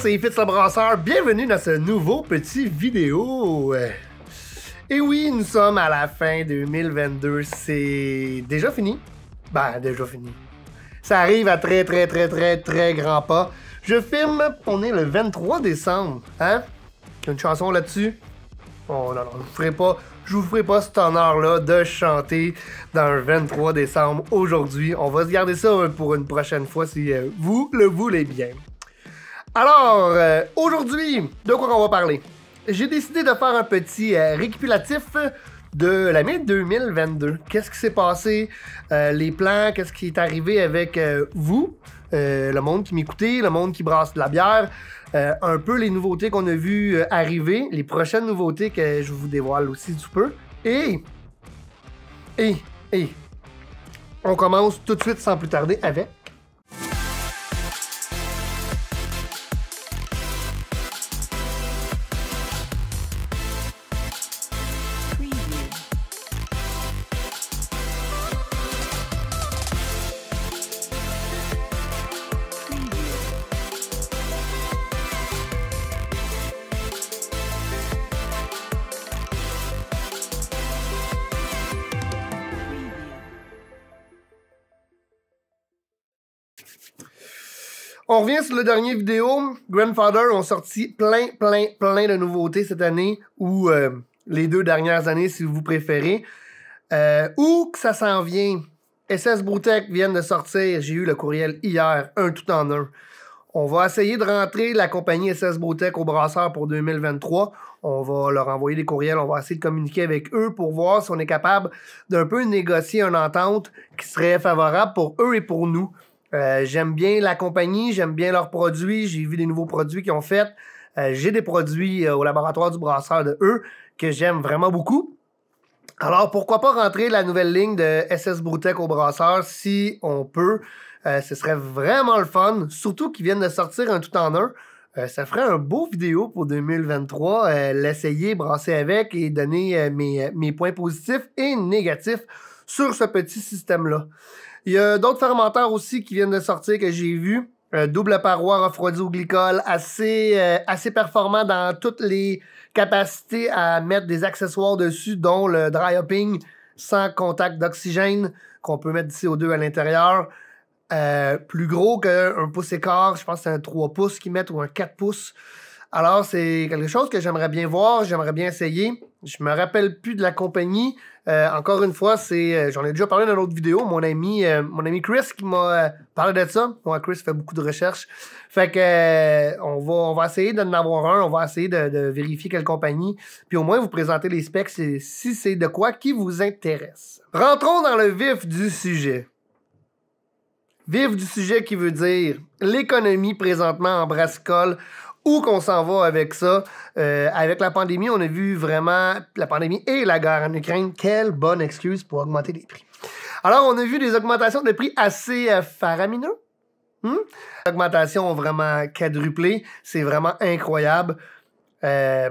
c'est Fitz le Brasseur. Bienvenue dans ce nouveau petit vidéo. Et oui, nous sommes à la fin 2022. C'est déjà fini. Ben, déjà fini. Ça arrive à très, très, très, très, très grand pas. Je filme, on est le 23 décembre. Hein? Il y a une chanson là-dessus. Oh non, non, je vous ferai pas, je vous ferai pas cet honneur-là de chanter dans le 23 décembre aujourd'hui. On va se garder ça pour une prochaine fois si euh, vous le voulez bien. Alors, euh, aujourd'hui, de quoi on va parler? J'ai décidé de faire un petit récupulatif euh, récapitulatif de l'année 2022. Qu'est-ce qui s'est passé? Euh, les plans, qu'est-ce qui est arrivé avec vous? le monde qui m'écoutait, le monde qui brasse de la bière, un peu les nouveautés qu'on a vues arriver, les prochaines nouveautés que je vous dévoile aussi du peu. Et, et, et, on commence tout de suite sans plus tarder avec On revient sur le dernier vidéo. Grandfather ont sorti plein, plein, plein de nouveautés cette année, ou euh, les deux dernières années, si vous préférez. Euh, où que ça s'en vient. SS Brutech viennent de sortir, j'ai eu le courriel hier, un tout en un. On va essayer de rentrer la compagnie SS Brutech au brasseur pour 2023. On va leur envoyer des courriels, on va essayer de communiquer avec eux pour voir si on est capable d'un peu négocier une entente qui serait favorable pour eux et pour nous. Euh, j'aime bien la compagnie, j'aime bien leurs produits, j'ai vu des nouveaux produits qu'ils ont fait. Euh, j'ai des produits euh, au laboratoire du brasseur de eux que j'aime vraiment beaucoup. Alors pourquoi pas rentrer la nouvelle ligne de SS Brutec au brasseur si on peut. ce serait vraiment le fun, surtout qu'ils viennent de sortir un tout en un. ça ferait un beau vidéo pour 2023, l'essayer, brasser avec et donner mes points positifs et négatifs sur ce petit système-là. Il y a d'autres fermenteurs aussi qui viennent de sortir que j'ai vu euh, double paroi refroidie au glycol, assez, euh, assez performant dans toutes les capacités à mettre des accessoires dessus, dont le dry hopping sans contact d'oxygène, qu'on peut mettre du CO2 à l'intérieur. Euh, plus gros qu'un pouce écart, je pense que c'est un 3 pouces qu'ils mettent ou un 4 pouces. Alors, c'est quelque chose que j'aimerais bien voir, j'aimerais bien essayer. Je me rappelle plus de la compagnie. Euh, encore une fois, c'est, euh, j'en ai déjà parlé dans une autre vidéo. Mon ami, euh, mon ami Chris qui m'a parlé de ça. Moi, Chris fait beaucoup de recherches. Fait que on va, on va essayer d'en avoir un. On va essayer de, vérifier quelle compagnie. Puis au moins vous présenter les specs si, si c'est de quoi qui vous intéresse. Rentrons dans le vif du sujet. Vif du sujet qui veut dire l'économie présentement en brassicole où qu'on s'en va avec ça. Euh, avec la pandémie, on a vu vraiment la pandémie et la guerre en Ukraine. Quelle bonne excuse pour augmenter les prix. Alors, on a vu des augmentations de prix assez euh, faramineux. Hmm? L'augmentation vraiment quadruplées, c'est vraiment incroyable. Euh,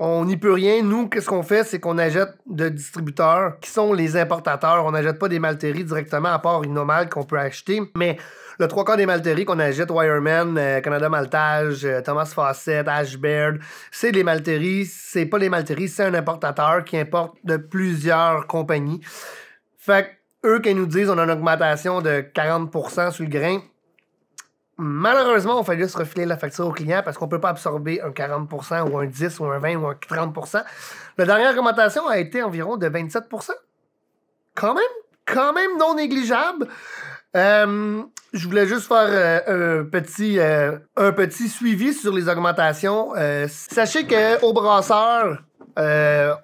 on n'y peut rien. Nous, qu'est-ce qu'on fait? C'est qu'on achète de distributeurs qui sont les importateurs. On n'achète pas des maltéries directement, à part une normale qu'on peut acheter. Mais le trois quarts des Malteries qu'on agite, Wireman, euh, Canada Maltage, euh, Thomas Fawcett, Ash c'est des Malteries. C'est pas des Malteries, c'est un importateur qui importe de plusieurs compagnies. Fait eux qui nous disent on a une augmentation de 40% sur le grain, malheureusement, on fait juste refiler la facture au client parce qu'on peut pas absorber un 40% ou un 10 ou un 20 ou un 30%. La dernière augmentation a été environ de 27%. Quand même, quand même non négligeable. Euh, je voulais juste faire euh, un, petit, euh, un petit suivi sur les augmentations. Euh, sachez qu'au brasseur,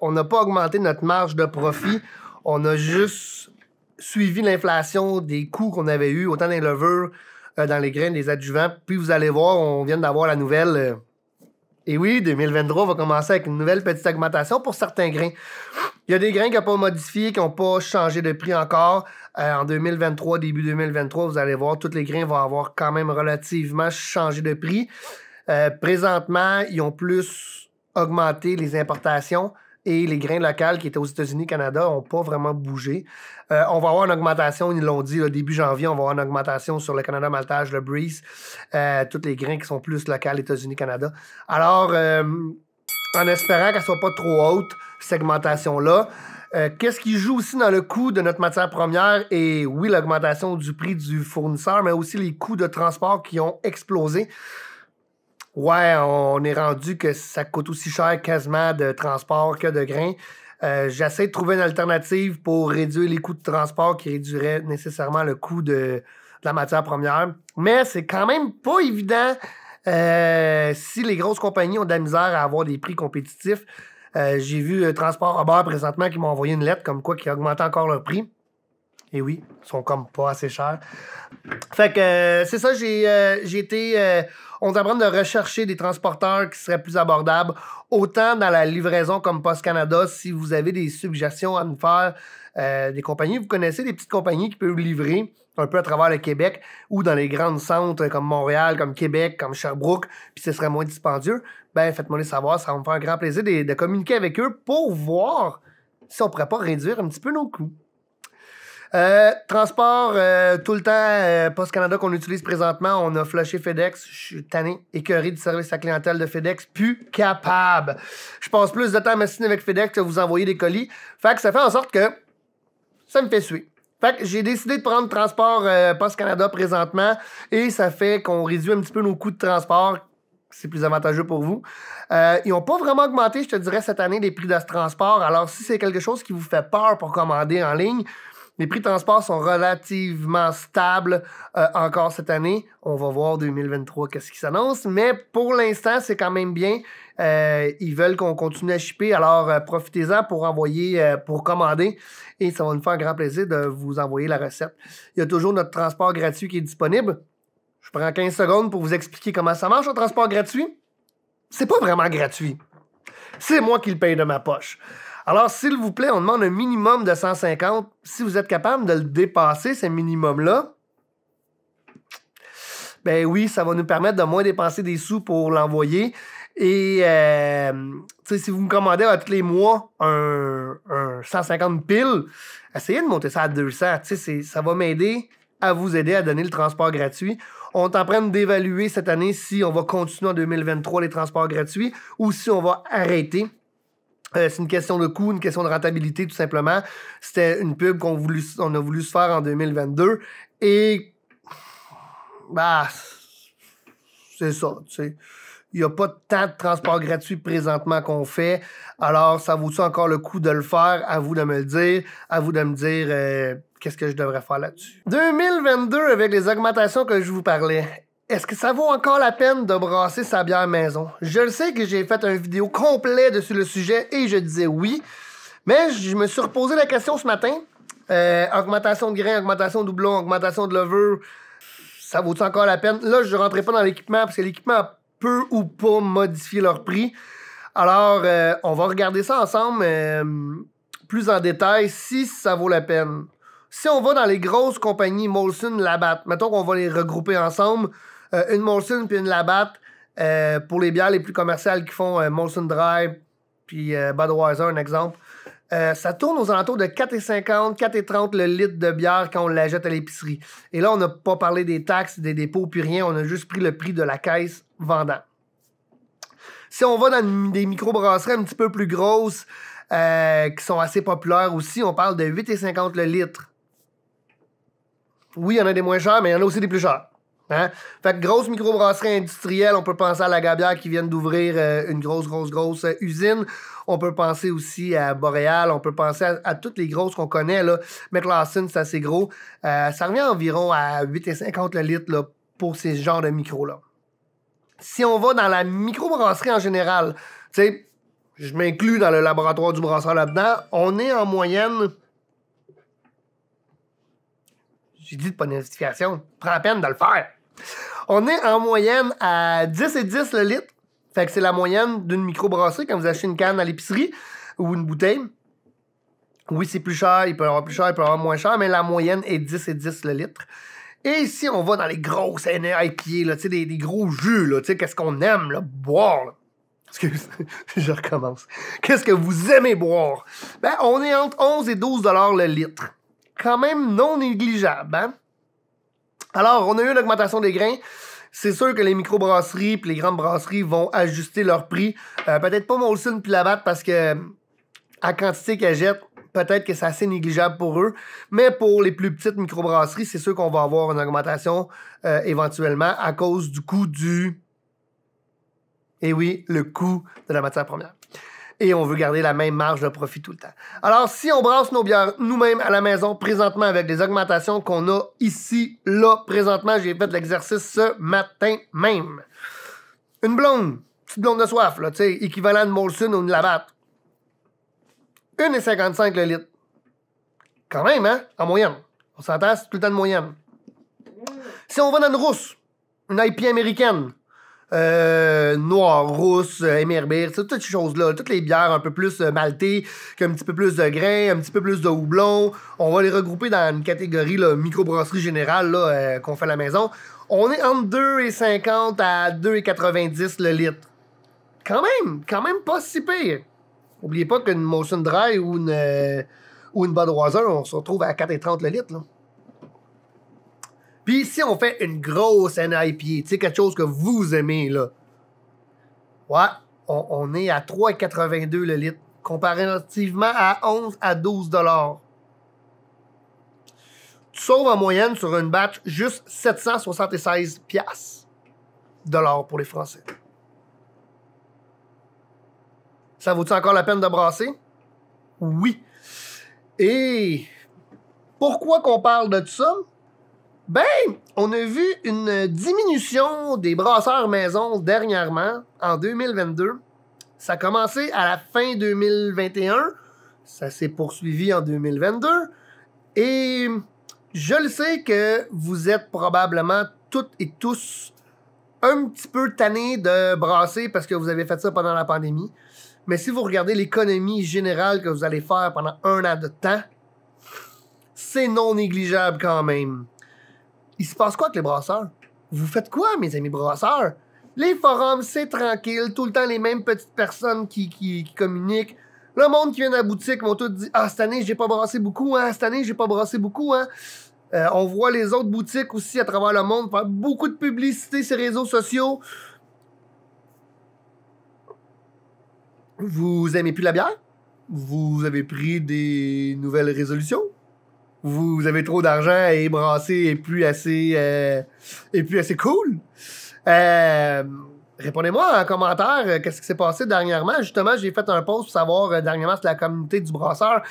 on n'a pas augmenté notre marge de profit. On a juste suivi l'inflation des coûts qu'on avait eu, autant des les dans les graines, les adjuvants. Puis vous allez voir, on vient d'avoir la nouvelle. et oui, 2023 va commencer avec une nouvelle petite augmentation pour certains grains. Il y a des grains qui n'ont pas modifié, qui n'ont pas changé de prix encore. Euh, en 2023, début 2023, vous allez voir, tous les grains vont avoir quand même relativement changé de prix. Euh, présentement, ils ont plus augmenté les importations et les grains locaux qui étaient aux États-Unis, Canada, n'ont pas vraiment bougé. Euh, on va avoir une augmentation, ils l'ont dit, début janvier, on va avoir une augmentation sur le Canada Maltage, le Breeze, tous les grains qui sont plus locaux, États-Unis, Canada. Alors, en espérant qu'elle ne soit pas trop haute, cette segmentation-là, euh, qu'est-ce qui joue aussi dans le coût de notre matière première et oui, l'augmentation du prix du fournisseur, mais aussi les coûts de transport qui ont explosé. Ouais, on est rendu que ça coûte aussi cher quasiment de transport que de grains. Euh, j'essaie de trouver une alternative pour réduire les coûts de transport qui réduirait nécessairement le coût de, la matière première. Mais c'est quand même pas évident euh, si les grosses compagnies ont de la misère à avoir des prix compétitifs. Euh, j'ai vu euh, Transport Robert présentement qui m'a envoyé une lettre comme quoi qui augmenté encore leur prix. Et oui, ils sont comme pas assez chers. Fait que euh, c'est ça, j'ai été on est de rechercher des transporteurs qui seraient plus abordables, autant dans la livraison comme Post Canada. Si vous avez des suggestions à nous faire, euh, des compagnies, vous connaissez des petites compagnies qui peuvent livrer un peu à travers le Québec ou dans les grandes centres comme Montréal, comme Québec, comme Sherbrooke, puis ce serait moins dispendieux, ben faites-moi les savoir, ça va me faire un grand plaisir de, communiquer avec eux pour voir si on pourrait pas réduire un petit peu nos coûts. Euh, transport, euh, tout le temps, euh, Post Canada qu'on utilise présentement, on a flushé FedEx. Je suis tanné, écœuré du service à clientèle de FedEx, plus capable. Je passe plus de temps à signer avec FedEx que vous envoyer des colis. Fait que ça fait en sorte que ça me fait suer. Fait que j'ai décidé de prendre transport Post Canada présentement et ça fait qu'on réduit un petit peu nos coûts de transport c'est plus avantageux pour vous. ils n'ont pas vraiment augmenté, je te dirais, cette année, les prix de ce transport. Alors, si c'est quelque chose qui vous fait peur pour commander en ligne, les prix de transport sont relativement stables euh, encore cette année. On va voir 2023 qu'est-ce qui s'annonce, mais pour l'instant, c'est quand même bien. Euh, ils veulent qu'on continue à shipper, alors euh, profitez-en pour envoyer, pour commander et ça va nous faire un grand plaisir de vous envoyer la recette. Il y a toujours notre transport gratuit qui est disponible. Je prends 15 secondes pour vous expliquer comment ça marche, le transport gratuit. C'est pas vraiment gratuit. C'est moi qui le paye de ma poche. Alors, s'il vous plaît, on demande un minimum de 150. Si vous êtes capable de le dépasser, ce minimum-là, ben oui, ça va nous permettre de moins dépenser des sous pour l'envoyer. Et euh, si vous me commandez à tous les mois un, 150 piles, essayez de monter ça à 200. Ça va m'aider à vous aider à donner le transport gratuit. On est en d'évaluer cette année si on va continuer en 2023 les transports gratuits ou si on va arrêter euh, c'est une question de coût, une question de rentabilité, tout simplement. C'était une pub qu'on voulu, a voulu se faire en 2022. Et. Bah. C'est ça, tu sais. Il n'y a pas tant de transports gratuits présentement qu'on fait. Alors, ça vaut-tu encore le coup de le faire? À vous de me le dire. À vous de me dire euh, qu'est-ce que je devrais faire là-dessus. 2022 avec les augmentations que je vous parlais. Est-ce que ça vaut encore la peine de brasser sa bière maison? Je le sais que j'ai fait une vidéo complète dessus le sujet et je disais oui, mais je me suis reposé la question ce matin. Euh, augmentation de grains, augmentation de doublons, augmentation de levure, ça vaut-tu encore la peine? Là, je ne rentrais pas dans l'équipement parce que l'équipement peut ou pas modifier leur prix. Alors, euh, on va regarder ça ensemble euh, plus en détail si ça vaut la peine. Si on va dans les grosses compagnies, Molson, Labatt, mettons qu'on va les regrouper ensemble, euh, une Molson puis une Labatt euh, pour les bières les plus commerciales qui font euh, Molson Dry puis Budweiser, un exemple. ça tourne aux alentours de 4,50, 4,30 le litre de bière quand on la jette à l'épicerie. Et là, on n'a pas parlé des taxes, des dépôts, puis rien. On a juste pris le prix de la caisse vendant. Si on va dans des microbrasseries un petit peu plus grosses, qui sont assez populaires aussi, on parle de 8,50 le litre. Oui, il y en a des moins chers, mais il y en a aussi des plus chers. Hein? Fait que grosse microbrasserie industrielle, on peut penser à la Gabière qui vient d'ouvrir euh, une grosse, grosse, grosse euh, usine. On peut penser aussi à Boréal, on peut penser à, toutes les grosses qu'on connaît. Là. McLaughlin, c'est assez gros. Euh, ça revient environ à 8,50 le litre pour ces genres de micros-là. Si on va dans la microbrasserie en général, tu sais, je m'inclus dans le laboratoire du brasseur là-dedans, on est en moyenne j'ai dit de pas de notification. Prends la peine de le faire. On est en moyenne à 10 et 10 le litre. Fait que c'est la moyenne d'une microbrasserie quand vous achetez une canne à l'épicerie ou une bouteille. Oui, c'est plus cher, il peut y avoir plus cher, il peut y avoir moins cher, mais la moyenne est 10 et 10 le litre. Et ici, on va dans les grosses NRIPA, là, des, des gros jus, là, qu'est-ce qu'on aime boire. excusez je recommence. Qu'est-ce que vous aimez boire? Ben, on est entre 11 et 12 le litre. Quand même non négligeable, hein? Alors, on a eu une augmentation des grains. C'est sûr que les microbrasseries et les grandes brasseries vont ajuster leur prix. Euh, peut-être pas Molson puis Labatt parce que à quantité qu'elles jettent, peut-être que c'est assez négligeable pour eux. Mais pour les plus petites microbrasseries, c'est sûr qu'on va avoir une augmentation euh, éventuellement à cause du coût du. eh oui, le coût de la matière première et on veut garder la même marge de profit tout le temps. Alors, si on brasse nos bières nous-mêmes à la maison présentement avec des augmentations qu'on a ici, là, présentement, j'ai fait l'exercice ce matin même. Une blonde, petite blonde de soif, là, tu sais, équivalent de Molson ou de Labatt. 1,55 le litre. Quand même, hein, en moyenne. On s'entasse tout le temps de moyenne. Si on va dans une rousse, une IP américaine, euh, noir, rousse, émerbire, toutes ces choses-là, toutes les bières un peu plus euh, maltées, qui un petit peu plus de grains, un petit peu plus de houblon. On va les regrouper dans une catégorie là, microbrasserie générale euh, qu'on fait à la maison. On est entre 2,50 à 2,90 le litre. Quand même, quand même pas si pire. Oubliez pas qu'une Motion Dry ou une, euh, ou une Budweiser, on se retrouve à 4,30 le litre. Là. Puis si on fait une grosse NIP, tu sais, quelque chose que vous aimez, là, ouais, on, est à 3,82 le litre, comparativement à 11 à 12 dollars. Tu sauves en moyenne sur une batch juste 776 pièces dollars pour les Français. Ça vaut-il encore la peine de brasser? Oui. Et pourquoi qu'on parle de ça? Ben, on a vu une diminution des brasseurs maison dernièrement, en 2022. Ça a commencé à la fin 2021. Ça s'est poursuivi en 2022. Et je le sais que vous êtes probablement toutes et tous un petit peu tannés de brasser parce que vous avez fait ça pendant la pandémie. Mais si vous regardez l'économie générale que vous allez faire pendant un an de temps, c'est non négligeable quand même il se passe quoi avec les brasseurs? Vous faites quoi, mes amis brasseurs? Les forums, c'est tranquille, tout le temps les mêmes petites personnes qui, communiquent. Le monde qui vient de la boutique m'ont tout dit Ah, cette année, j'ai pas brassé beaucoup, hein, cette année, j'ai pas brassé beaucoup, hein. Euh, on voit les autres boutiques aussi à travers le monde faire beaucoup de publicité sur les réseaux sociaux. Vous aimez plus la bière? Vous avez pris des nouvelles résolutions? vous avez trop d'argent et brasser est plus assez euh, et cool. Euh, répondez-moi en commentaire euh, qu'est-ce qui s'est passé dernièrement. Justement, j'ai fait un post pour savoir dernièrement sur la communauté du brasseur,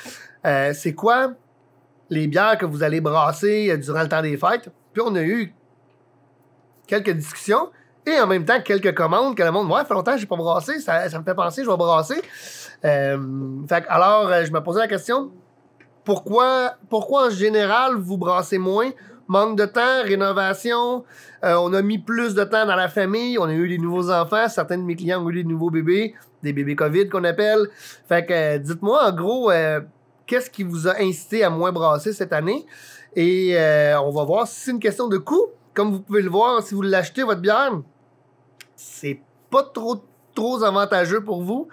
c'est quoi les bières que vous allez brasser durant le temps des fêtes. Puis on a eu quelques discussions et en même temps quelques commandes que le monde, ouais, fait longtemps que j'ai pas brassé, ça, me fait penser, je vais brasser. Fait, alors, je me posais la question, pourquoi, pourquoi en général vous brassez moins? Manque de temps, rénovation, euh, on a mis plus de temps dans la famille, on a eu des nouveaux enfants, certains de mes clients ont eu des nouveaux bébés, des bébés COVID qu'on appelle. Fait que euh, dites-moi en gros, euh, qu'est-ce qui vous a incité à moins brasser cette année? Et on va voir si c'est une question de coût. Comme vous pouvez le voir, si vous l'achetez, votre bière, c'est pas trop, trop avantageux pour vous.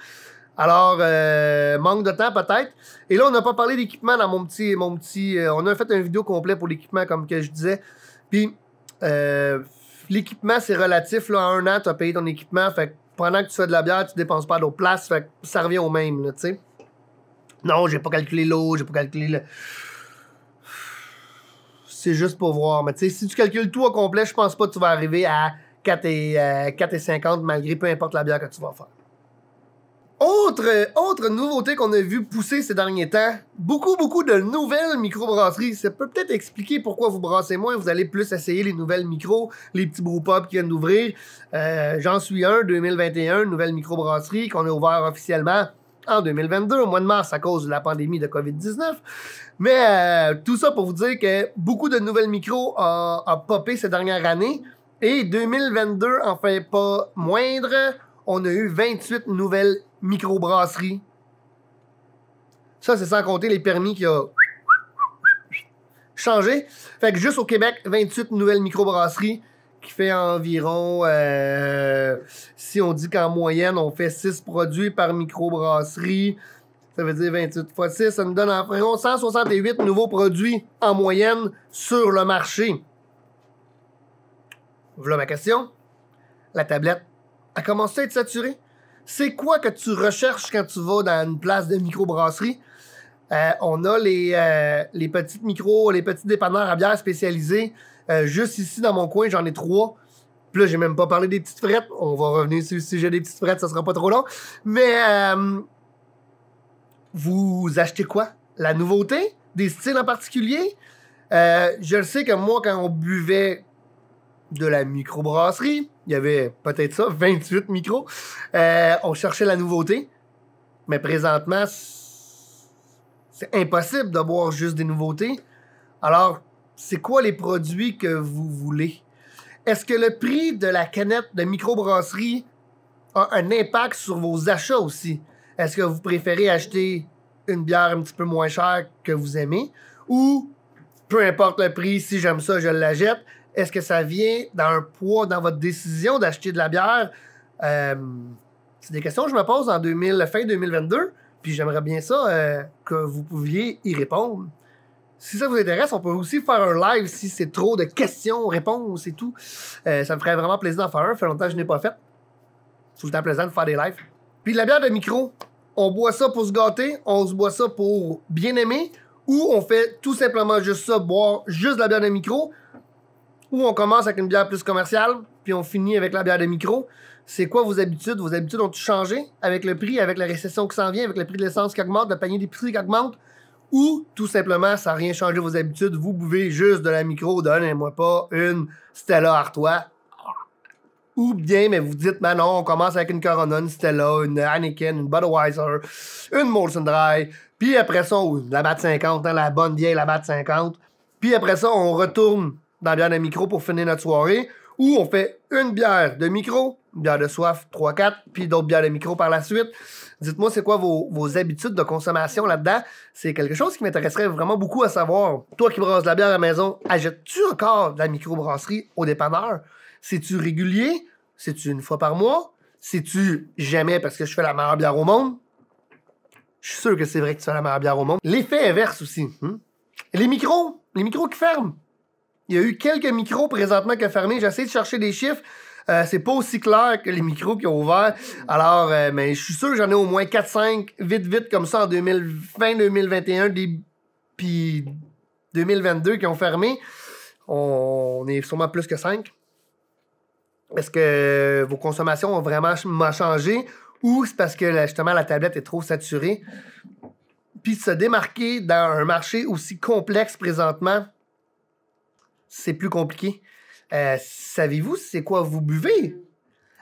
Alors, euh, manque de temps peut-être. Et là, on n'a pas parlé d'équipement dans mon petit. Mon petit euh, on a fait une vidéo complète pour l'équipement, comme que je disais. Puis, euh, l'équipement, c'est relatif. Là, à un an, tu as payé ton équipement. Fait pendant que tu fais de la bière, tu dépenses pas d'autres places. Fait ça revient au même, tu sais. Non, j'ai pas calculé l'eau, j'ai pas calculé le. C'est juste pour voir. Mais si tu calcules tout au complet, je pense pas que tu vas arriver à 4,50 et, 4 et 50, malgré peu importe la bière que tu vas faire. Autre, autre nouveauté qu'on a vu pousser ces derniers temps, beaucoup, beaucoup de nouvelles microbrasseries. Ça peut peut-être expliquer pourquoi vous brassez moins, vous allez plus essayer les nouvelles micros, les petits brew pop qui viennent d'ouvrir. Euh, j'en suis un, 2021, nouvelle microbrasserie qu'on a ouvert officiellement en 2022, au mois de mars, à cause de la pandémie de COVID-19. Mais euh, tout ça pour vous dire que beaucoup de nouvelles micros ont, poppé popé ces dernières années. Et 2022, enfin pas moindre, on a eu 28 nouvelles microbrasserie. Ça, c'est sans compter les permis Qui a changé. Fait que juste au Québec, 28 nouvelles microbrasseries qui fait environ, euh, si on dit qu'en moyenne, on fait 6 produits par microbrasserie. Ça veut dire 28 fois 6, ça nous donne environ 168 nouveaux produits en moyenne sur le marché. Voilà ma question. La tablette a commencé à être saturée? c'est quoi que tu recherches quand tu vas dans une place de microbrasserie? Euh, on a les, euh, les petites micros, les petits dépanneurs à bière spécialisés. Euh, juste ici, dans mon coin, j'en ai trois. Puis là, j'ai même pas parlé des petites frettes. On va revenir sur le sujet des petites frettes, ça sera pas trop long. Mais vous achetez quoi? La nouveauté? Des styles en particulier? je le sais que moi, quand on buvait de la microbrasserie, il y avait peut-être ça, 28 micros. Euh, on cherchait la nouveauté, mais présentement, c'est impossible d'avoir juste des nouveautés. Alors, c'est quoi les produits que vous voulez? Est-ce que le prix de la canette de microbrasserie a un impact sur vos achats aussi? Est-ce que vous préférez acheter une bière un petit peu moins chère que vous aimez ou peu importe le prix, si j'aime ça, je la jette. Est-ce que ça vient d'un poids dans votre décision d'acheter de la bière? Euh, c'est des questions que je me pose en 2000, fin 2022, puis j'aimerais bien ça euh, que vous pouviez y répondre. Si ça vous intéresse, on peut aussi faire un live si c'est trop de questions, réponses et tout. Euh, ça me ferait vraiment plaisir d'en faire un. Ça fait longtemps que je n'ai pas fait. C'est tout le temps plaisant de faire des lives. Puis de la bière de micro, on boit ça pour se gâter, on se boit ça pour bien aimer, ou on fait tout simplement juste ça, boire juste de la bière de micro, ou on commence avec une bière plus commerciale, puis on finit avec la bière de micro. C'est quoi vos habitudes? Vos habitudes ont-ils changé avec le prix, avec la récession qui s'en vient, avec le prix de l'essence qui augmente, le panier prix qui augmente? Ou tout simplement, ça n'a rien changé vos habitudes, vous buvez juste de la micro, donnez-moi pas une Stella Artois. Ou bien, mais vous dites, mais non, on commence avec une Corona, une Stella, une Heineken, une Budweiser, une Molson Dry, puis après ça, la batte 50, hein, la bonne vieille, la batte 50. Puis après ça, on retourne dans la bière de micro pour finir notre soirée ou on fait une bière de micro, une bière de soif 3-4, puis d'autres bières de micro par la suite. Dites-moi, c'est quoi vos, habitudes de consommation là-dedans? C'est quelque chose qui m'intéresserait vraiment beaucoup à savoir. Toi qui brasses la bière à la maison, achètes-tu encore de la microbrasserie au dépanneur? C'est-tu régulier? C'est-tu une fois par mois? C'est-tu jamais parce que je fais la meilleure bière au monde? Je suis sûr que c'est vrai que tu la meilleure bière au monde. L'effet inverse aussi. Hein. Les micros, les micros qui ferment. Il y a eu quelques micros présentement qui ont fermé. J'essaie de chercher des chiffres. Euh, c'est pas aussi clair que les micros qui ont ouvert. Alors, euh, mais je suis sûr que j'en ai au moins 4-5 vite, vite comme ça en 2020 fin 2021, des... puis 2022 qui ont fermé. On, est sûrement plus que 5. Est-ce que vos consommations ont vraiment changé? ou c'est parce que justement la tablette est trop saturée. Puis se démarquer dans un marché aussi complexe présentement, c'est plus compliqué. Euh, savez-vous c'est quoi vous buvez?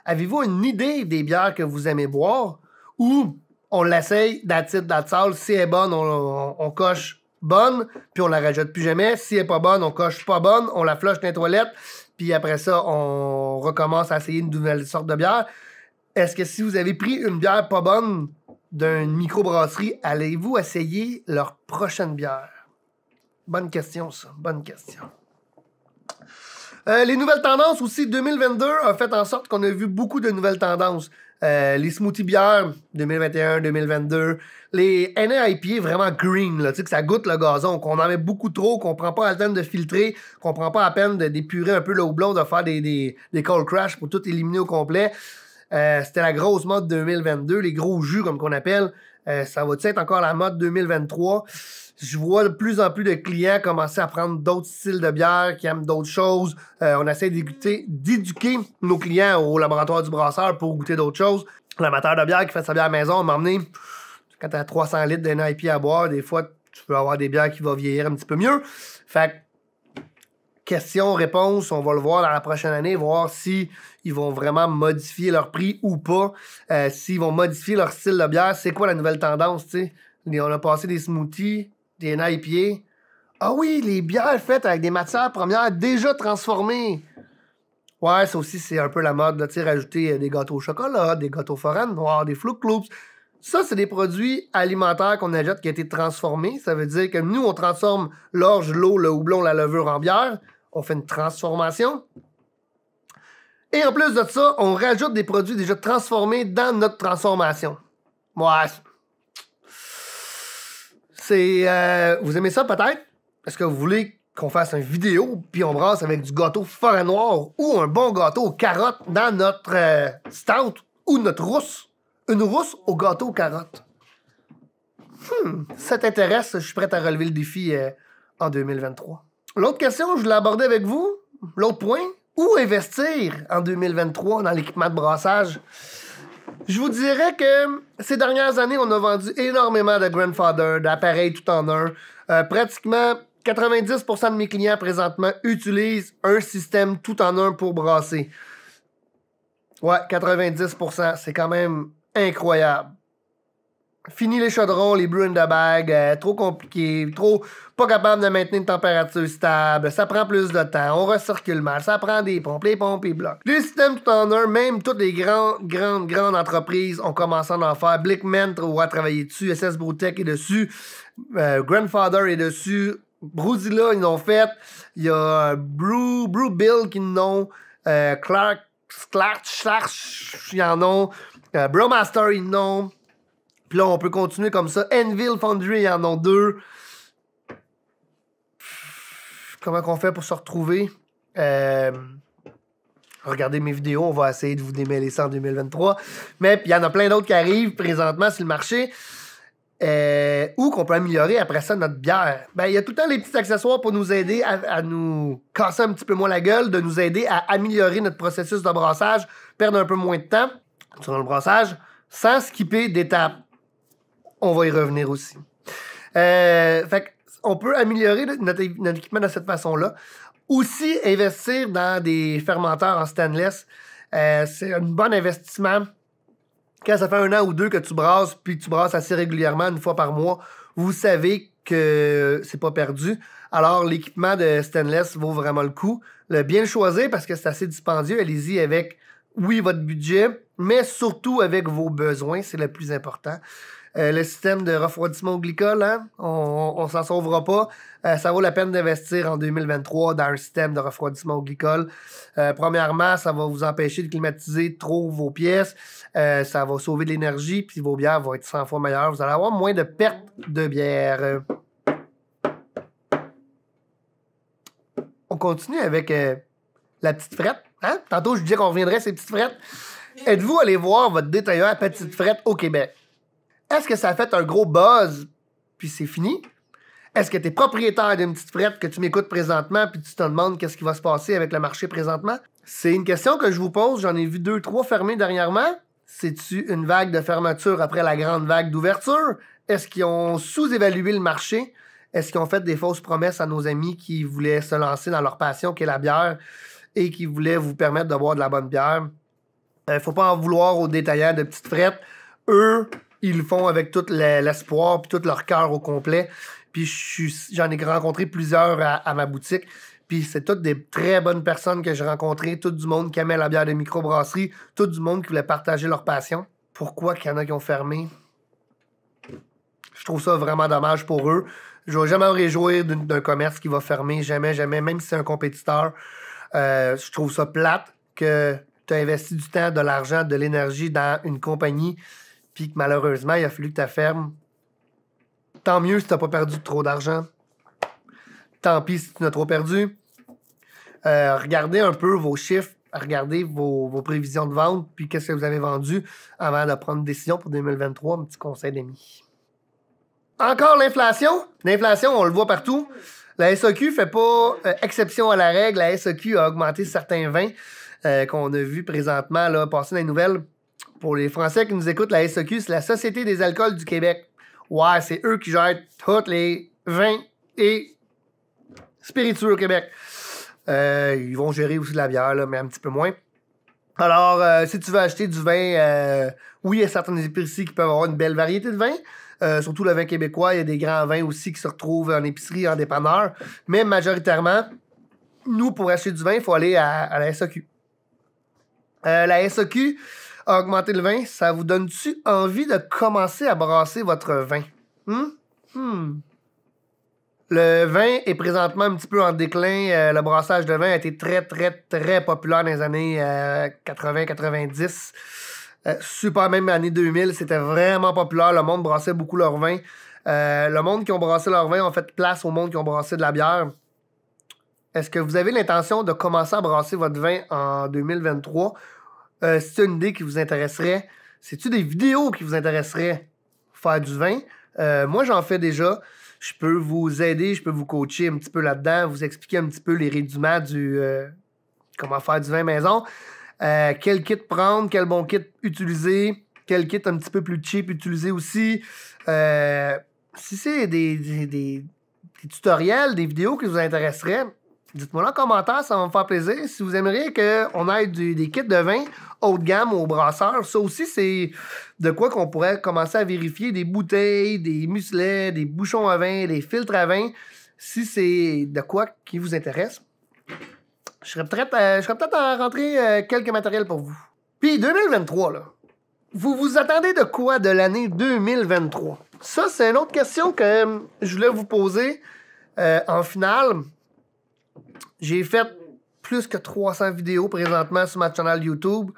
Avez-vous une idée des bières que vous aimez boire? Ou on l'essaye, that's la salle? Si elle est bonne, on, coche bonne, puis on la rajoute plus jamais. Si elle n'est pas bonne, on coche pas bonne, on la flush dans les toilettes, puis après ça, on recommence à essayer une nouvelle sorte de bière est-ce que si vous avez pris une bière pas bonne d'une microbrasserie, allez-vous essayer leur prochaine bière? Bonne question, ça. Bonne question. Euh, les nouvelles tendances aussi, 2022 a fait en sorte qu'on a vu beaucoup de nouvelles tendances. Euh, les smoothies bières 2021-2022, les NAIPA vraiment green, là, que ça goûte le gazon, qu'on en met beaucoup trop, qu'on prend pas la peine de filtrer, qu'on prend pas à peine d'épurer un peu le houblon, de faire des, des cold crash pour tout éliminer au complet. Euh, c'était la grosse mode 2022, les gros jus comme qu'on appelle. Euh, ça va-tu être encore la mode 2023? Je vois de plus en plus de clients commencer à prendre d'autres styles de bière, qui aiment d'autres choses. Euh, on essaie d'éduquer nos clients au laboratoire du brasseur pour goûter d'autres choses. L'amateur de bière qui fait sa bière à la maison, m'a emmené, quand t'as 300 litres d'un IP à boire, des fois, tu peux avoir des bières qui vont vieillir un petit peu mieux. Fait que, Question-réponse, on va le voir dans la prochaine année, voir si ils vont vraiment modifier leur prix ou pas. Euh, s'ils vont modifier leur style de bière, c'est quoi la nouvelle tendance, tu sais? On a passé des smoothies, des nails-pieds. Ah oui, les bières faites avec des matières premières déjà transformées. Ouais, ça aussi, c'est un peu la mode, tu rajouter euh, des gâteaux au chocolat, des gâteaux foraines, noirs, des flou cloups ça, c'est des produits alimentaires qu'on ajoute qui ont été transformés. Ça veut dire que nous, on transforme l'orge, l'eau, le houblon, la levure en bière. On fait une transformation. Et en plus de ça, on rajoute des produits déjà transformés dans notre transformation. Ouais. C'est. Euh, vous aimez ça peut-être? Est-ce que vous voulez qu'on fasse une vidéo puis on brasse avec du gâteau forêt noir ou un bon gâteau aux carottes dans notre euh, stout ou notre rousse? Une rousse au gâteau aux carottes. Hmm, ça t'intéresse, je suis prêt à relever le défi euh, en 2023. L'autre question, je voulais aborder avec vous, l'autre point, où investir en 2023 dans l'équipement de brassage? Je vous dirais que ces dernières années, on a vendu énormément de grandfather, d'appareils tout en un. Euh, pratiquement 90% de mes clients présentement utilisent un système tout en un pour brasser. Ouais, 90%, c'est quand même incroyable. Fini les chaudrons, les bruins de bague, euh, trop compliqué, trop pas capable de maintenir une température stable, ça prend plus de temps, on recircule mal, ça prend des pompes, les pompes et blocs. Les système tout en un, même toutes les grandes, grandes, grandes entreprises ont commencé à en faire. Blickman a travaillé dessus, SS Brotech est dessus, euh, Grandfather est dessus, Bruzilla, ils l'ont fait, il y a euh, Brew, Brew Bill qui l'ont, Clark Sclarch, Slash, il y en a. Euh, Bromaster, en a. Puis là, on peut continuer comme ça. Enville, Foundry, il y en a deux. Comment qu'on fait pour se retrouver? Euh, regardez mes vidéos, on va essayer de vous démêler ça en 2023. Mais il y en a plein d'autres qui arrivent présentement sur le marché. Euh, ou qu'on peut améliorer après ça notre bière. Ben, il y a tout le temps les petits accessoires pour nous aider à, nous casser un petit peu moins la gueule, de nous aider à améliorer notre processus de brassage, perdre un peu moins de temps sur le brassage, sans skipper d'étapes. On va y revenir aussi. Euh, on peut améliorer notre, équipement de cette façon-là. Aussi, investir dans des fermenteurs en stainless, euh, c'est un bon investissement quand ça fait un an ou deux que tu brasses, puis tu brasses assez régulièrement, une fois par mois, vous savez que c'est pas perdu. Alors, l'équipement de stainless vaut vraiment le coup. Le bien choisir parce que c'est assez dispendieux. Allez-y avec, oui, votre budget, mais surtout avec vos besoins. C'est le plus important. Euh, le système de refroidissement au glycol, hein, on, s'en sauvera pas. Euh, ça vaut la peine d'investir en 2023 dans un système de refroidissement au glycol. Euh, premièrement, ça va vous empêcher de climatiser trop vos pièces. ça va sauver de l'énergie, puis vos bières vont être 100 fois meilleures. Vous allez avoir moins de pertes de bière. On continue avec la petite frette. Hein? Tantôt, je disais qu'on reviendrait à ces petites frettes. Êtes-vous allé voir votre détaillant à petite frettes au Québec? Est-ce que ça a fait un gros buzz, puis c'est fini? Est-ce que tu es propriétaire d'une petite frette que tu m'écoutes présentement, puis tu te demandes qu'est-ce qui va se passer avec le marché présentement? C'est une question que je vous pose. J'en ai vu deux, trois fermés dernièrement. C'est-tu une vague de fermeture après la grande vague d'ouverture? Est-ce qu'ils ont sous-évalué le marché? Est-ce qu'ils ont fait des fausses promesses à nos amis qui voulaient se lancer dans leur passion qui est la bière et qui voulaient vous permettre de boire de la bonne bière? Il euh, faut pas en vouloir aux détaillants de petites frettes. Eux, ils le font avec tout l'espoir puis tout leur cœur au complet. Puis j'en ai rencontré plusieurs à, ma boutique. Puis c'est toutes des très bonnes personnes que j'ai rencontrées, tout du monde qui aimait la bière de microbrasserie, tout du monde qui voulait partager leur passion. Pourquoi qu'il y en a qui ont fermé? Je trouve ça vraiment dommage pour eux. Je ne vais jamais me réjouir d'un commerce qui va fermer, jamais, jamais, même si c'est un compétiteur. Euh, je trouve ça plate que tu as investi du temps, de l'argent, de l'énergie dans une compagnie puis que malheureusement, il a fallu que tu fermes. Tant mieux si tu n'as pas perdu trop d'argent. Tant pis si tu n'as trop perdu. Euh, regardez un peu vos chiffres, regardez vos, prévisions de vente, puis qu'est-ce que vous avez vendu avant de prendre une décision pour 2023. Un petit conseil d'amis. Encore l'inflation. L'inflation, on le voit partout. La ne fait pas euh, exception à la règle. La SEQ a augmenté certains vins euh, qu'on a vus présentement là, passer dans les nouvelles pour les Français qui nous écoutent, la SOQ, e c'est la Société des alcools du Québec. Ouais, c'est eux qui gèrent toutes les vins et spiritueux au Québec. Euh, ils vont gérer aussi de la bière, mais un petit peu moins. Alors, euh, si tu veux acheter du vin, euh, oui, il y a certaines épiceries qui peuvent avoir une belle variété de vins. surtout le vin québécois, il y a des grands vins aussi qui se retrouvent en épicerie, en dépanneur. Mais majoritairement, nous, pour acheter du vin, il faut aller à, à la SAQ. E la SAQ, e augmenter le vin, ça vous donne-tu envie de commencer à brasser votre vin? Hmm? Hmm. Le vin est présentement un petit peu en déclin. Euh, le brassage de vin a été très, très, très populaire dans les années 80-90. Euh, euh, super, même année 2000, c'était vraiment populaire. Le monde brassait beaucoup leur vin. le monde qui ont brassé leur vin ont fait place au monde qui ont brassé de la bière. Est-ce que vous avez l'intention de commencer à brasser votre vin en 2023 c'est euh, une idée qui vous intéresserait? C'est-tu des vidéos qui vous intéresseraient? Faire du vin? Euh, moi, j'en fais déjà. Je peux vous aider, je peux vous coacher un petit peu là-dedans, vous expliquer un petit peu les rudiments du euh, comment faire du vin maison. quel kit prendre, quel bon kit utiliser, quel kit un petit peu plus cheap utiliser aussi. si c'est des, des tutoriels, des vidéos qui vous intéresseraient, Dites-moi en commentaire, ça va me faire plaisir. Si vous aimeriez qu'on ait des kits de vin haut de gamme au brasseurs, ça aussi, c'est de quoi qu'on pourrait commencer à vérifier des bouteilles, des musselets, des bouchons à vin, des filtres à vin, si c'est de quoi qui vous intéresse. Je serais peut-être à rentrer euh, quelques matériels pour vous. Puis 2023, là. Vous vous attendez de quoi de l'année 2023? Ça, c'est une autre question que je voulais vous poser euh, en finale. J'ai fait plus que 300 vidéos présentement sur ma chaîne YouTube.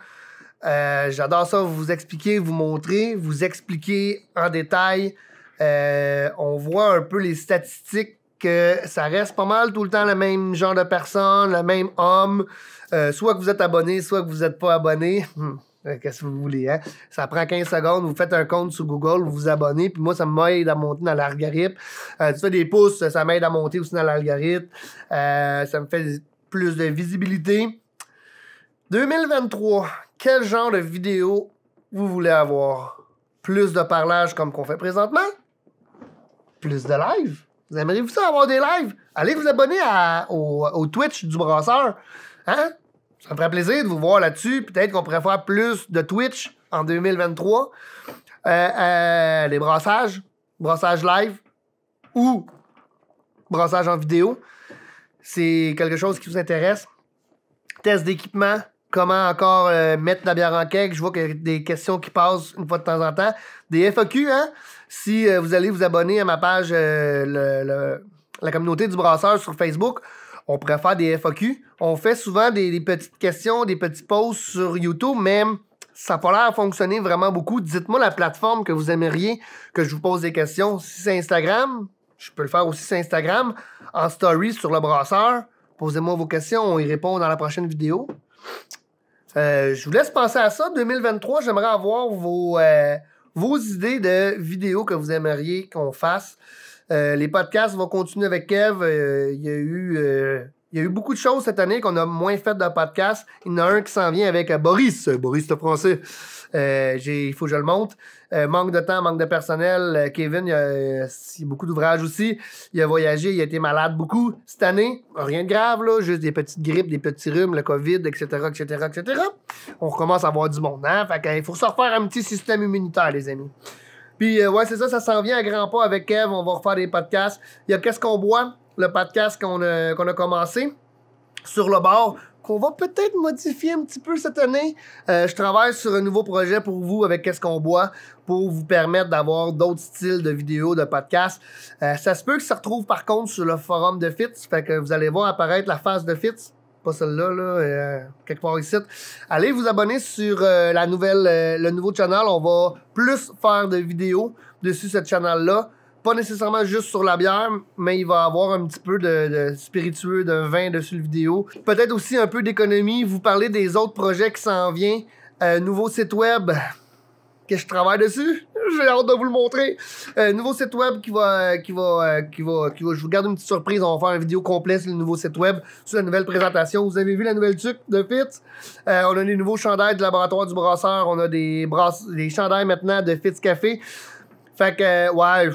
Euh, j'adore ça, vous expliquer, vous montrer, vous expliquer en détail. Euh, on voit un peu les statistiques que ça reste pas mal tout le temps le même genre de personne, le même homme. Euh, soit que vous êtes abonné, soit que vous n'êtes pas abonné. Hmm. Euh, qu'est-ce que vous voulez, hein? Ça prend 15 secondes, vous faites un compte sur Google, vous vous abonnez, puis moi, ça m'aide à monter dans l'algorithme. Euh, tu fais des pouces, ça m'aide à monter aussi dans l'algorithme. Euh, ça me fait plus de visibilité. 2023, quel genre de vidéo vous voulez avoir? Plus de parlage comme qu'on fait présentement? Plus de live? Vous aimeriez-vous ça avoir des lives? Allez vous abonner à, au Twitch du brasseur. Hein? Ça me ferait plaisir de vous voir là-dessus. Peut-être qu'on pourrait faire plus de Twitch en 2023. Euh, euh, les brassages, brassage live ou brassage en vidéo. C'est quelque chose qui vous intéresse. Test d'équipement, comment encore euh, mettre la bière en keg. Je vois qu'il y a des questions qui passent une fois de temps en temps. Des FAQ, hein? Si vous allez vous abonner à ma page la communauté du brasseur sur Facebook, on pourrait faire des FAQ. On fait souvent des, petites questions, des petites pauses sur YouTube, mais ça n'a pas l'air fonctionner vraiment beaucoup. Dites-moi la plateforme que vous aimeriez que je vous pose des questions. Si c'est Instagram, je peux le faire aussi sur Instagram, en story sur le brasseur. Posez-moi vos questions, on y répond dans la prochaine vidéo. Euh, je vous laisse penser à ça. 2023, j'aimerais avoir vos, euh, vos idées de vidéos que vous aimeriez qu'on fasse. Euh, les podcasts vont continuer avec Kev. Euh, il y a eu. Euh, il eu beaucoup de choses cette année qu'on a moins fait de podcasts. Il y en a un qui s'en vient avec Boris, Boris le français. Il faut que je le monte. manque de temps, manque de personnel. Kevin, il y a, beaucoup d'ouvrages aussi. Il a voyagé, il a été malade beaucoup cette année. Rien de grave, là, juste des petites grippes, des petits rhumes, le COVID, etc., etc., etc. On recommence à avoir du monde. Hein? Fait faut se refaire un petit système immunitaire, les amis. Puis, euh, ouais, c'est ça, ça s'en vient à grands pas avec Kev. On va refaire des podcasts. Il y a Qu'est-ce qu'on boit, le podcast qu'on euh, a, commencé sur le bord qu'on va peut-être modifier un petit peu cette année. Euh, je travaille sur un nouveau projet pour vous avec Qu'est-ce qu'on boit pour vous permettre d'avoir d'autres styles de vidéos, de podcasts. ça se peut que ça se retrouve par contre sur le forum de Fitz. Fait que vous allez voir apparaître la face de Fitz pas celle-là, là, euh, quelque part ici. Allez vous abonner sur euh, la nouvelle, euh, le nouveau channel. On va plus faire de vidéos dessus ce channel-là. Pas nécessairement juste sur la bière, mais il va avoir un petit peu de, de spiritueux, de vin dessus le vidéo. Peut-être aussi un peu d'économie. Vous parler des autres projets qui s'en viennent. nouveau site web que je travaille dessus. j'ai hâte de vous le montrer. Euh, nouveau site web qui va, euh, euh, qui va, qui va, je vous garde une petite surprise. On va faire une vidéo complète sur le nouveau site web, sur la nouvelle présentation. Vous avez vu la nouvelle truc de Fitz? Euh, on a les nouveaux chandails du laboratoire du brasseur. On a des, brass... des chandails maintenant de Fitz Café. Fait que, ouais,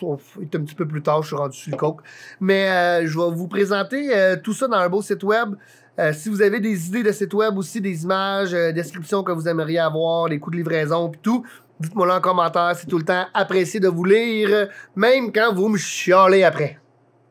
il est un petit peu plus tard, je suis rendu sur le coke. Mais je vais vous présenter tout ça dans un beau site web. si vous avez des idées de site web aussi, des images, des descriptions que vous aimeriez avoir, les coûts de livraison, et tout, Dites-moi en commentaire, c'est tout le temps apprécié de vous lire, même quand vous me chialez après.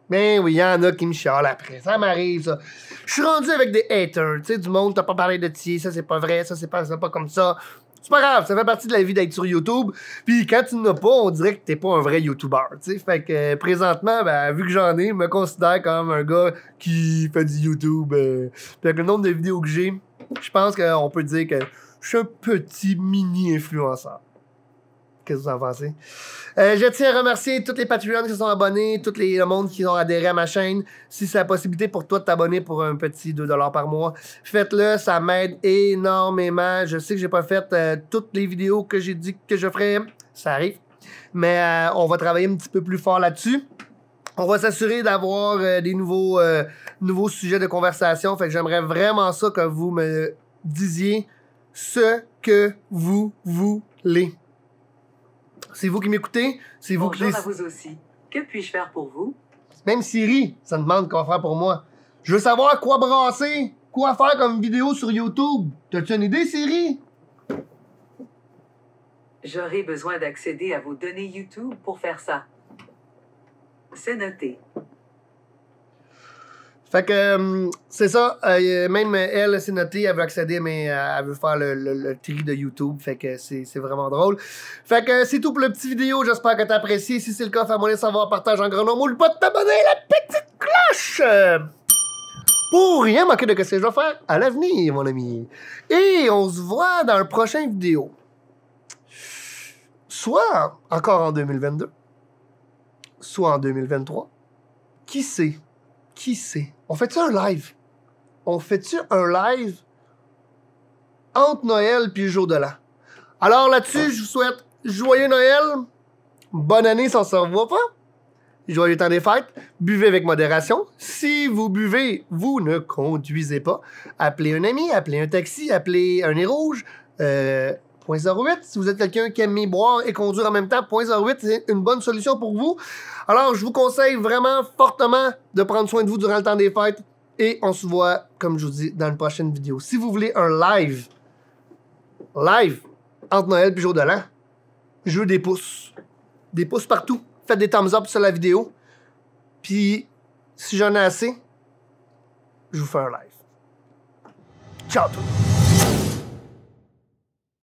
Ben oui, il y en a qui me chialent après. Ça m'arrive, ça. Je suis rendu avec des haters, tu sais, du monde, t'as pas parlé de ti, ça c'est pas vrai, ça c'est pas, pas comme ça. C'est pas grave, ça fait partie de la vie d'être sur YouTube. Puis quand tu n'as pas, on dirait que t'es pas un vrai YouTuber, tu sais. Fait que euh, présentement, ben, vu que j'en ai, je me considère comme un gars qui fait du YouTube. Euh. Puis avec le nombre de vidéos que j'ai, je pense qu'on peut dire que je suis un petit mini-influenceur que vous en pensez. Euh, je tiens à remercier tous les Patreons qui sont abonnés, tout les, le monde qui ont adhéré à ma chaîne. Si c'est la possibilité pour toi de t'abonner pour un petit 2$ par mois, faites-le, ça m'aide énormément. Je sais que j'ai pas fait euh, toutes les vidéos que j'ai dit que je ferais, ça arrive. Mais euh, on va travailler un petit peu plus fort là-dessus. On va s'assurer d'avoir des nouveaux, nouveaux sujets de conversation. Fait j'aimerais vraiment ça que vous me disiez ce que vous voulez c'est vous qui m'écoutez. C'est vous Bonjour qui... à vous aussi. Que puis-je faire pour vous? Même Siri, ça demande quoi faire pour moi. Je veux savoir quoi brasser, quoi faire comme vidéo sur YouTube. T'as-tu une idée, Siri? J'aurai besoin d'accéder à vos données YouTube pour faire ça. C'est noté. Fait que euh, c'est ça. Euh, même elle, c'est noté, elle veut accéder, mais euh, elle veut faire le, tri de YouTube. Fait que c'est vraiment drôle. Fait que c'est tout pour le petite vidéo. J'espère que t'as apprécié. Si c'est le cas, fais-moi les savoir, partage en grand nombre. le pas de t'abonner, la petite cloche! Pour rien manquer de ce que je vais faire à l'avenir, mon ami. Et on se voit dans une prochaine vidéo. Soit encore en 2022, soit en 2023. Qui sait? qui sait? On fait-tu un live? On fait-tu un live entre Noël puis le jour de l'an? Alors là-dessus, ah. je vous souhaite joyeux Noël, bonne année sans on se pas, joyeux temps des fêtes, buvez avec modération. Si vous buvez, vous ne conduisez pas. Appelez un ami, appelez un taxi, appelez un nez rouge, euh, .08 Si vous êtes quelqu'un qui aime boire et conduire en même temps, .08, c'est une bonne solution pour vous. Alors, je vous conseille vraiment fortement de prendre soin de vous durant le temps des fêtes. Et on se voit, comme je vous dis, dans une prochaine vidéo. Si vous voulez un live, live, entre Noël et Jour de l'An, je veux des pouces. Des pouces partout. Faites des thumbs up sur la vidéo. Puis, si j'en ai assez, je vous fais un live. Ciao tout le monde!